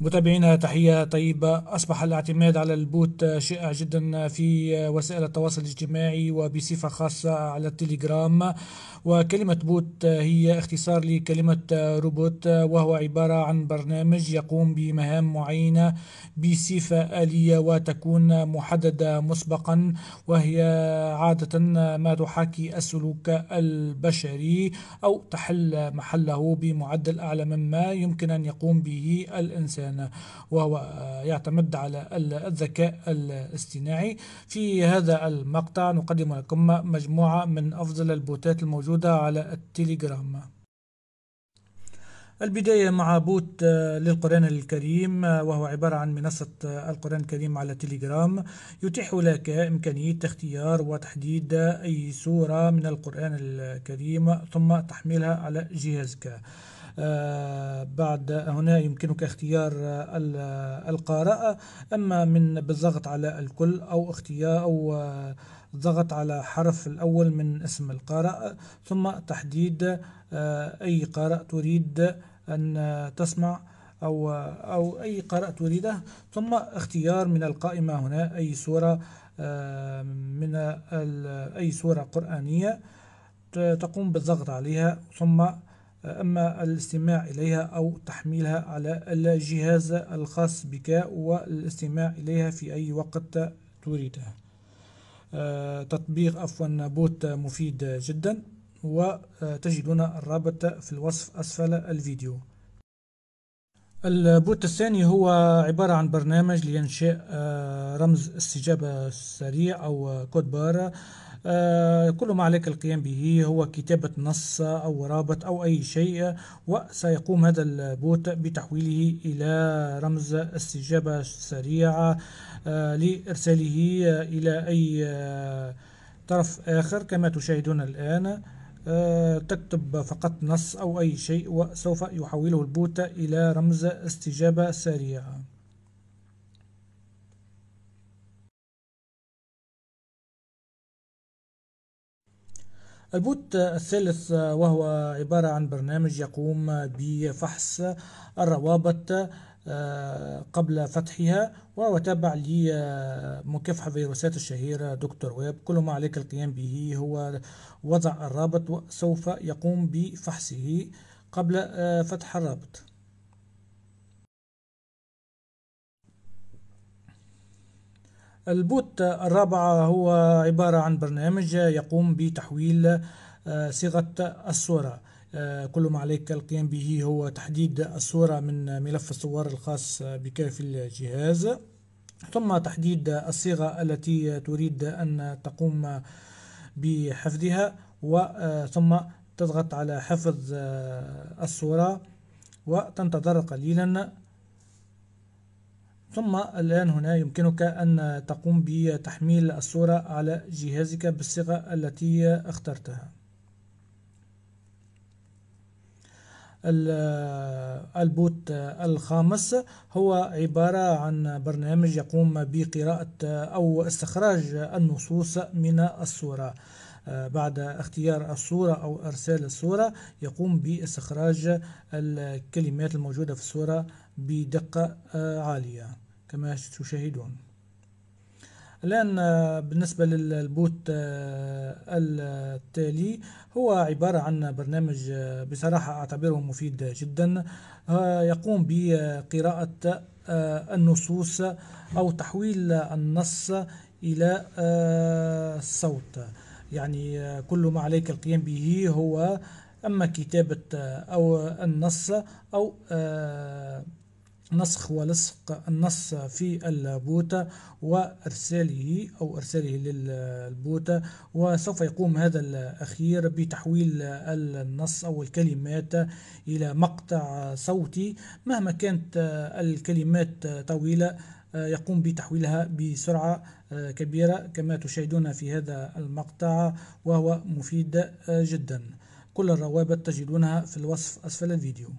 متابعينا تحية طيبة أصبح الاعتماد على البوت شائع جدا في وسائل التواصل الاجتماعي وبصفة خاصة على التليجرام وكلمة بوت هي اختصار لكلمة روبوت وهو عبارة عن برنامج يقوم بمهام معينة بصفة آلية وتكون محددة مسبقا وهي عادة ما تحاكي السلوك البشري أو تحل محله بمعدل أعلى مما يمكن أن يقوم به الإنسان وهو آه، يعتمد على الذكاء الاصطناعي في هذا المقطع نقدم لكم مجموعة من أفضل البوتات الموجودة على التليجرام البداية مع بوت آه، للقرآن الكريم آه، وهو عبارة عن منصة القرآن الكريم على تليجرام يتيح لك إمكانية اختيار وتحديد أي سورة من القرآن الكريم ثم تحميلها على جهازك آه، بعد هنا يمكنك اختيار آه، آه، القراءة أما من بالضغط على الكل أو اختيار أو ضغط على حرف الأول من اسم القارئ ثم تحديد أي قارئ تريد أن تسمع أو أو أي قارئ تريده ثم اختيار من القائمة هنا أي سورة من أي سورة قرآنية تقوم بالضغط عليها ثم أما الاستماع إليها أو تحميلها على الجهاز الخاص بك والاستماع إليها في أي وقت تريده آه، تطبيق عفوا بوت مفيد جدا وتجدون الرابط في الوصف أسفل الفيديو البوت الثاني هو عبارة عن برنامج لإنشاء آه، رمز استجابة سريع أو كود بار آه، كل ما عليك القيام به هو كتابة نص أو رابط أو أي شيء وسيقوم هذا البوت بتحويله إلى رمز استجابة سريعة آه، لإرساله إلى أي آه، طرف آخر كما تشاهدون الآن تكتب فقط نص أو أي شيء وسوف يحوله البوت إلى رمز استجابة سريعة البوت الثالث وهو عبارة عن برنامج يقوم بفحص الروابط آه، قبل فتحها وهو تابع لمكافحة فيروسات الشهيرة دكتور ويب كل ما عليك القيام به هو وضع الرابط وسوف يقوم بفحصه قبل آه، فتح الرابط البوت الرابعة هو عبارة عن برنامج يقوم بتحويل آه، صيغة الصورة آه، كل ما عليك القيام به هو تحديد الصورة من ملف الصور الخاص بك في الجهاز ثم تحديد الصيغة التي تريد أن تقوم بحفظها آه، ثم تضغط على حفظ الصورة وتنتظر قليلا ثم الآن هنا يمكنك أن تقوم بتحميل الصورة على جهازك بالصيغة التي اخترتها البوت الخامس هو عبارة عن برنامج يقوم بقراءة أو استخراج النصوص من الصورة آه، بعد اختيار الصورة أو إرسال الصورة يقوم باستخراج الكلمات الموجودة في الصورة بدقة آه، عالية كما تشاهدون الآن آه، بالنسبة للبوت التالي هو عبارة عن برنامج بصراحة أعتبره مفيد جدا يقوم بقراءة النصوص أو تحويل النص إلى صوت يعني آه، كل ما عليك القيام به هو أما كتابة آه، أو النص أو آه، نسخ ولصق النص في البوتة وإرساله أو إرساله للبوتة وسوف يقوم هذا الأخير بتحويل النص أو الكلمات إلى مقطع صوتي مهما كانت الكلمات طويلة آه، يقوم بتحويلها بسرعة آه، كبيرة كما تشاهدون في هذا المقطع وهو مفيد آه، جدا كل الروابط تجدونها في الوصف أسفل الفيديو